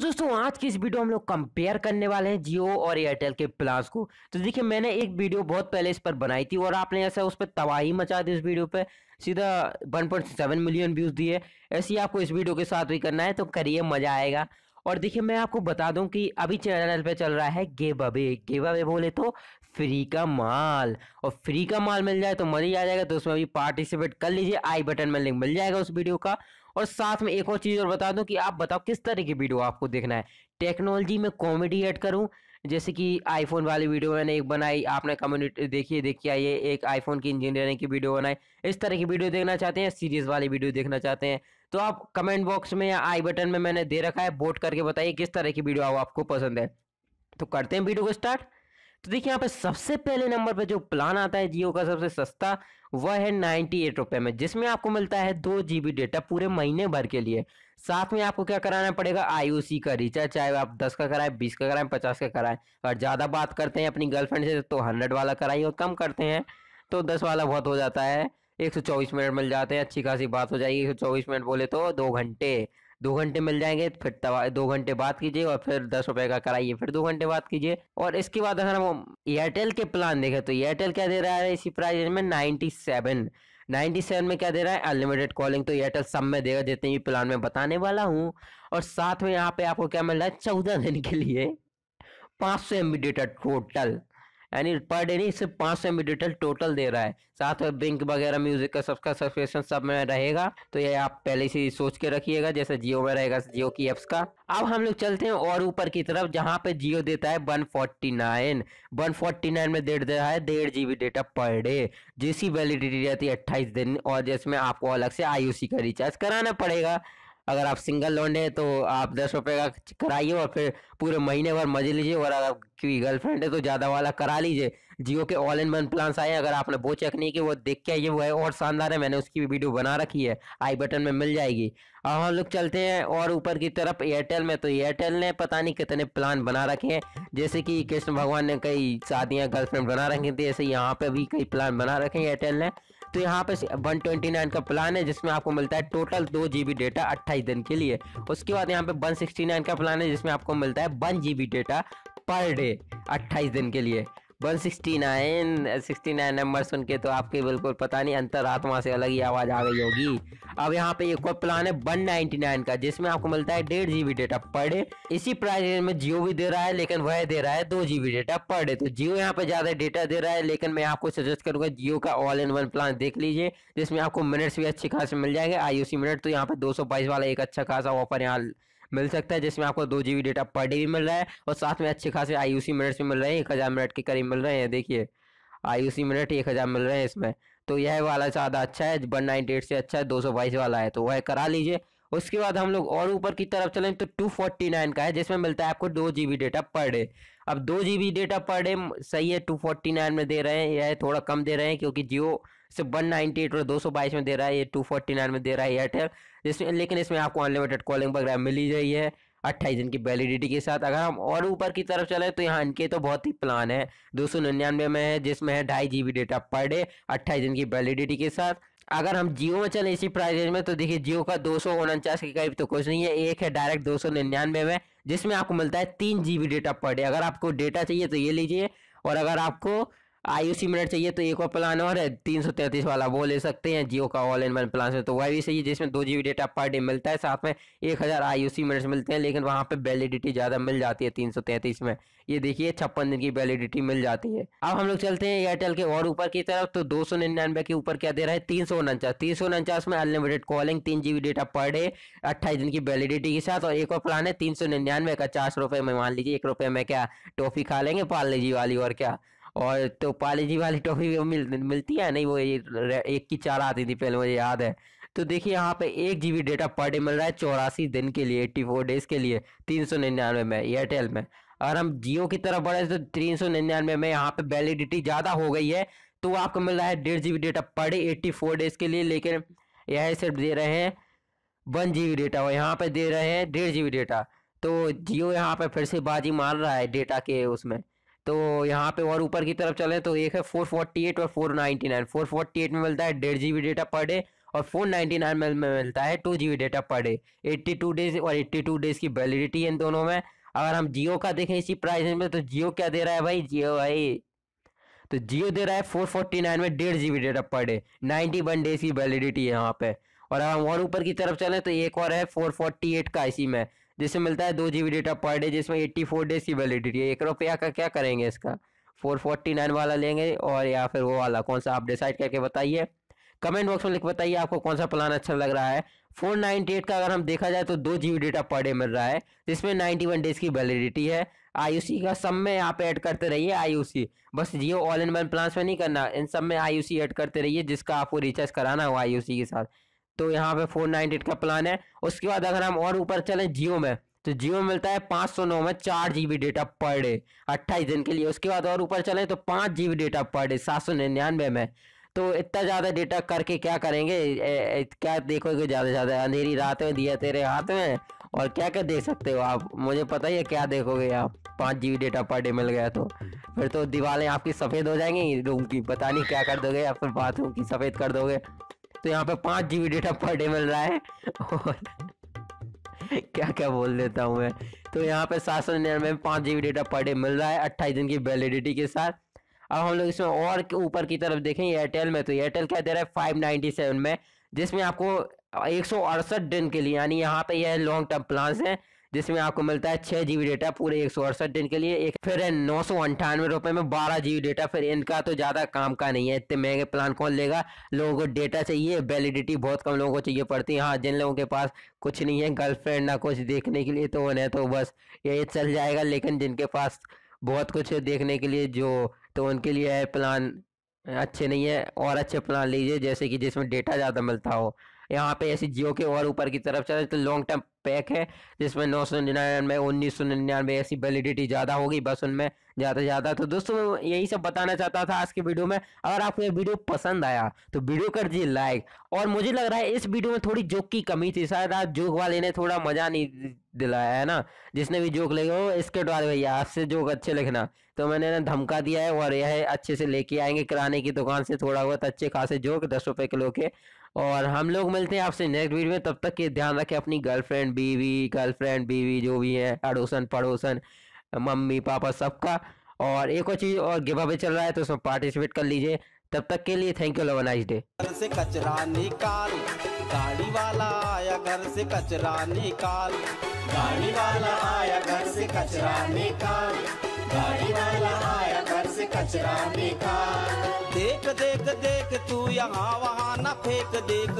दोस्तों आज की इस वीडियो हम लोग कंपेयर करने वाले हैं जियो और एयरटेल के प्लान्स को तो देखिए मैंने एक वीडियो बहुत पहले इस पर बनाई थी और आपने ऐसा उस पर तबाही मचा दी इस वीडियो पे सीधा 1.7 मिलियन व्यूज़ दिए ऐसे ही आपको इस वीडियो के साथ भी करना है तो करिए मज़ा आएगा और देखिए मैं आपको बता दूं कि अभी चैनल पे चल रहा है गेब अबे गेब अबे बोले तो फ्री का माल और फ्री का माल मिल जाए तो मजा आ जाएगा तो उसमें अभी पार्टिसिपेट कर लीजिए आई बटन में लिंक मिल जाएगा उस वीडियो का और साथ में एक और चीज़ और बता दूं कि आप बताओ किस तरह की वीडियो आपको देखना है टेक्नोलॉजी में कॉमेडी ऐड करूं जैसे कि आईफोन वाली वीडियो मैंने एक बनाई आपने कम्युनिटी देखिए देखिए ये एक आईफोन की इंजीनियरिंग की वीडियो बनाई इस तरह की वीडियो देखना चाहते हैं सीरीज वाली वीडियो देखना चाहते हैं तो आप कमेंट बॉक्स में या आई बटन में मैंने दे रखा है वोट करके बताइए किस तरह की वीडियो आपको पसंद है तो करते हैं वीडियो को स्टार्ट तो देखिए यहाँ पे सबसे पहले नंबर पे जो प्लान आता है जियो का सबसे सस्ता वह है नाइन्टी एट रुपये में जिसमें आपको मिलता है दो जी बी डेटा पूरे महीने भर के लिए साथ में आपको क्या कराना पड़ेगा आईओसी का रिचार्ज चाहे आप दस का कराएं बीस का कराएं पचास का कराएं और ज़्यादा बात करते हैं अपनी गर्लफ्रेंड से तो हंड्रेड वाला कराइए और कम करते हैं तो दस वाला बहुत हो जाता है एक सौ चौबीस मिनट मिल जाते हैं अच्छी खासी बात हो जाएगी एक सौ चौबीस मिनट बोले तो दो घंटे दो घंटे मिल जाएंगे फिर दो घंटे बात कीजिए और फिर दस रुपए का कराइए फिर दो घंटे बात कीजिए और इसके बाद अगर हम एयरटेल के प्लान देखें तो एयरटेल क्या दे रहा है इसी प्राइस में नाइन्टी सेवन नाइन्टी सेवन में क्या दे रहा है अनलिमिटेड कॉलिंग तो एयरटेल सब में देगा जितने भी प्लान में बताने वाला हूँ और साथ में यहाँ पे आपको क्या मिल रहा है चौदह दिन के लिए पाँच सौ एम बी डेटा टोटल यानी पर डे नहीं सिर्फ पाँच सौ डिटेल टोटल दे रहा है साथ में ब्रिंक वगैरह म्यूजिक का सबका सब्सक्रिप्शन सब में रहेगा तो ये आप पहले से सोच के रखिएगा जैसे जियो में रहेगा जियो की एप्स का अब हम लोग चलते हैं और ऊपर की तरफ जहाँ पे जियो देता है one forty nine one forty nine में दे रहा है डेढ़ जी डेटा पर डे जिसकी वैलिडिटी रहती है अट्ठाईस दिन और जिसमें आपको अलग से आई का रिचार्ज कराना पड़ेगा अगर आप सिंगल लौंडे हैं तो आप दस रुपये का कराइए और फिर पूरे महीने भर मजे लीजिए और अगर आपकी गर्लफ्रेंड है तो ज़्यादा वाला करा लीजिए जियो के ऑल इन वन प्लान्स आए अगर आपने वो चेक नहीं किया वो देख के आइए वो है और शानदार है मैंने उसकी भी वीडियो बना रखी है आई बटन में मिल जाएगी अब हम लोग चलते हैं और ऊपर की तरफ एयरटेल में तो एयरटेल ने पता नहीं कितने प्लान बना रखे हैं जैसे कि कृष्ण भगवान ने कई शादियाँ गर्लफ्रेंड बना रखी थी ऐसे यहाँ पर भी कई प्लान बना रखे हैं एयरटेल ने तो यहाँ पे 129 का प्लान है जिसमें आपको मिलता है टोटल दो जीबी डेटा अट्ठाईस दिन के लिए उसके बाद यहाँ पे 169 का प्लान है जिसमें आपको मिलता है one GB data per day अट्ठाईस दिन के लिए one sixty nine sixty nine number सुन के तो आपके बिल्कुल पता नहीं अंतरात्मा से अलग ही आवाज़ आ गई होगी अब यहाँ पे एक और प्लान है वन नाइनटी नाइन का जिसमें आपको मिलता है डेढ़ G B data per day इसी प्राइस रेंज में जियो भी दे रहा है लेकिन वह दे रहा है दो G B data per day तो जियो यहाँ पे ज़्यादा डेटा दे रहा है लेकिन मैं आपको सजेस्ट करूँगा जियो का ऑल इन वन प्लान देख लीजिए जिसमें आपको मिनट्स भी अच्छे खासे मिल जाएंगे आई मिनट तो यहाँ पे दो वाला एक अच्छा खासा ऑफर यहाँ मिल सकता है जिसमें आपको दो जी डेटा पर डे भी मिल रहा है और साथ में अच्छे खासे आई यू मिनट्स भी मिल रहे हैं एक हज़ार मिनट के करीब मिल रहे हैं देखिए आई यू मिनट एक हज़ार मिल रहे हैं इसमें तो यह वाला ज़्यादा अच्छा है वन नाइनटी एट से अच्छा है दो सौ बाईस वाला है तो वह करा लीजिए उसके बाद हम लोग और ऊपर की तरफ चलें तो टू फोर्टी नाइन का है जिसमें मिलता है आपको दो G B data per day अब दो G B data per day सही है टू फोर्टी नाइन में दे रहे हैं यह थोड़ा कम दे रहे हैं क्योंकि जियो सिर्फ वन नाइनटी एट और दो सौ बाईस में दे रहा है ये टू फोर्टी नाइन में दे रहा है एयरटेल जिसमें लेकिन इसमें आपको अनलिमिटेड कॉलिंग वगैरह मिली रही है अट्ठाईस दिन की वैलिडिटी के साथ अगर हम और ऊपर की तरफ चले तो यहाँ इनके तो बहुत ही प्लान है दो सौ निन्यानवे में है जिसमें है ढाई G B data per day अट्ठाईस दिन की वैलिडिटी के साथ अगर हम जियो में चले इसी प्राइस रेंज में तो देखिए जियो का दो सौ उनचास के करीब तो कुछ नहीं है एक है डायरेक्ट दो सौ निन्यानवे में जिसमें आपको मिलता है तीन G B data per day अगर आपको डेटा चाहिए तो ये लीजिए और अगर आपको आई सी मिनट चाहिए तो एक और प्लान और है तीन सौ तैंतीस वाला वो ले सकते हैं जियो का ऑल इन वन प्लान से तो वह भी सही है जिसमें दो जी डेटा पर डे मिलता है साथ में एक हज़ार आयु सी मिनट्स मिलते हैं लेकिन वहाँ पे वैलिडिटी ज़्यादा मिल जाती है तीन सौ तैंतीस में ये देखिए छप्पन दिन की वैलिडिटी मिल जाती है अब हम लोग चलते हैं एयरटेल के और ऊपर की तरफ तो दो सौ निन्यानवे के ऊपर क्या दे रहा है तीन सौ उनचास तीन सौ उनचास में अनलिमिटेड कॉलिंग तीन जी डेटा पर डे अट्ठाईस दिन की वैलिडिटी के साथ और एक और प्लान है तीन सौ निन्यानवे का चार सौ रुपये में मान लीजिए एक रुपये में क्या टॉफी खा लेंगे पाल लीजिए वाली और क्या और तो पाली जी वाली टॉफी मिल, मिलती है नहीं वो ये एक की चार आती थी पहले मुझे याद है तो देखिए यहाँ पे एक बी डेटा पर डे मिल रहा है चौरासी दिन के लिए एट्टी फोर डेज के लिए तीन सौ निन्यानवे में एयरटेल में अगर हम जियो की तरफ बढ़े तो तीन सौ निन्यानवे में यहाँ पे वैलिडिटी ज़्यादा हो गई है तो आपको मिल रहा है डेढ़ G data per day eighty four days के लिए लेकिन यह सिर्फ दे रहे हैं वन जी डेटा और यहाँ पे दे रहे हैं डेढ़ जी डेटा तो जियो यहाँ पे फिर से बाजी मार रहा है डेटा के उसमें तो यहाँ पे और ऊपर की तरफ चले तो एक है 448 और 499 448 में मिलता है डेढ़ जीबी डेटा पर डे और 499 में मिलता है two GB data per day 82 days और 82 डेज की वैलिडिटी है इन दोनों में अगर हम जियो का देखें इसी प्राइस में तो जियो क्या दे रहा है भाई जियो भाई तो जियो दे रहा है फोर फोर्टी नाइन में डेढ़ GB data per day ninety one days की वैलिडिटी है यहाँ पे और अगर हम और ऊपर की तरफ चलें तो एक और है फोर फोर्टी एट का इसी में जिससे मिलता है दो जी डेटा पर डे जिसमें एट्टी फोर डेज की वैलिडिटी है एक रुपया का क्या करेंगे इसका फोर फोर्टी नाइन वाला लेंगे और या फिर वो वाला कौन सा आप डिसाइड करके बताइए कमेंट बॉक्स में लिख बताइए आपको कौन सा प्लान अच्छा लग रहा है फोर नाइनटी एट का अगर हम देखा जाए तो दो जी डेटा पर डे मिल रहा है जिसमें नाइन्टी वन डेज की वैलिडिटी है आईयूसी का सब में आप ऐड करते रहिए आईयूसी बस Jio all in one plans में नहीं करना इन सब में आईयूसी ऐड करते रहिए जिसका आपको रिचार्ज कराना हो आईयूसी के साथ तो यहाँ पे फोर नाइनटी का प्लान है उसके बाद अगर हम और ऊपर चले जियो में तो जियो मिलता है पाँच सौ नौ में चार जीबी डेटा पर डे अट्ठाईस दिन के लिए उसके बाद और ऊपर चले तो पाँच जीबी डेटा पर डे सात सौ निन्यानवे में तो इतना ज़्यादा डेटा करके क्या करेंगे ए, ए, क्या देखोगे ज़्यादा से ज़्यादा अंधेरी रात में दिया तेरे हाथ में और क्या क्या देख सकते हो आप मुझे पता ही है क्या देखोगे आप पाँच जी डेटा पर डे मिल गया तो फिर तो दीवारें आपकी सफ़ेद हो जाएंगी रूम की पता नहीं क्या कर दोगे या फिर बाथरूम की सफ़ेद कर दोगे तो यहाँ पे पांच जी डेटा पर डे मिल रहा है और क्या क्या बोल देता हूँ मैं तो यहाँ पे सात सौ निन्यानवे में पांच जी डेटा पर डे मिल रहा है अट्ठाईस दिन की वैलिडिटी के साथ अब हम लोग इसमें और ऊपर की तरफ देखें एयरटेल में तो एयरटेल क्या दे रहा है फाइव नाइनटी सेवन में जिसमें आपको एक सौ अड़सठ दिन के लिए यानी यहाँ पे यह लॉन्ग टर्म प्लान्स हैं जिसमें आपको मिलता है छह जी डेटा पूरे एक सौ अड़सठ दिन के लिए एक फिर है नौ सौ अंठानवे रुपए में बारह जी डेटा फिर इनका तो ज़्यादा काम का नहीं है इतने महंगे प्लान कौन लेगा लोगों को डेटा चाहिए वैलिडिटी बहुत कम लोगों को चाहिए पड़ती है हाँ जिन लोगों के पास कुछ नहीं है गर्लफ्रेंड ना कुछ देखने के लिए तो उन्हें तो बस यही चल जाएगा लेकिन जिनके पास बहुत कुछ देखने के लिए जो तो उनके लिए है प्लान अच्छे नहीं है और अच्छे प्लान लीजिए जैसे कि जिसमें डेटा ज़्यादा मिलता हो यहाँ पे ऐसे जियो के और ऊपर की तरफ चले तो लॉन्ग टर्म पैक है जिसमें नौ सौ निन्यानवे उन्नीस सौ निन्यानवे ऐसी वैलिडिटी ज़्यादा होगी बस उनमें ज़्यादा ज़्यादा तो दोस्तों मैं यही सब बताना चाहता था आज के वीडियो में अगर आपको ये वीडियो पसंद आया तो वीडियो कर दिए लाइक और मुझे लग रहा है इस वीडियो में थोड़ी जोक की कमी थी शायद आज जोक वाले ने थोड़ा मज़ा नहीं दिलाया है ना जिसने भी जोक लगे हो इसके डाले भैया आपसे जोक अच्छे लिखना तो मैंने ना धमका दिया है और यह अच्छे से लेके आएंगे किराने की दुकान से थोड़ा बहुत अच्छे खासे जोक दस रुपये किलो के और हम लोग मिलते हैं आपसे नेक्स्ट वीडियो में तब तक ये ध्यान रखें अपनी गर्लफ्रेंड बॉयफ्रेंड बीवी गर्लफ्रेंड बीवी जो भी है अड़ोसन पड़ोसन मम्मी पापा सबका और एक और चीज़ और गिव अवे चल रहा है तो उसमें पार्टिसिपेट कर लीजिए तब तक के लिए thank you love nice day घर से कचरा निकाल गाड़ी वाला आया घर से कचरा निकाल गाड़ी वाला आया घर से कचरा निकाल गाड़ी वाला आया घर से कचरा निकाल देख देख देख तू यहाँ वहाँ ना फेंक देख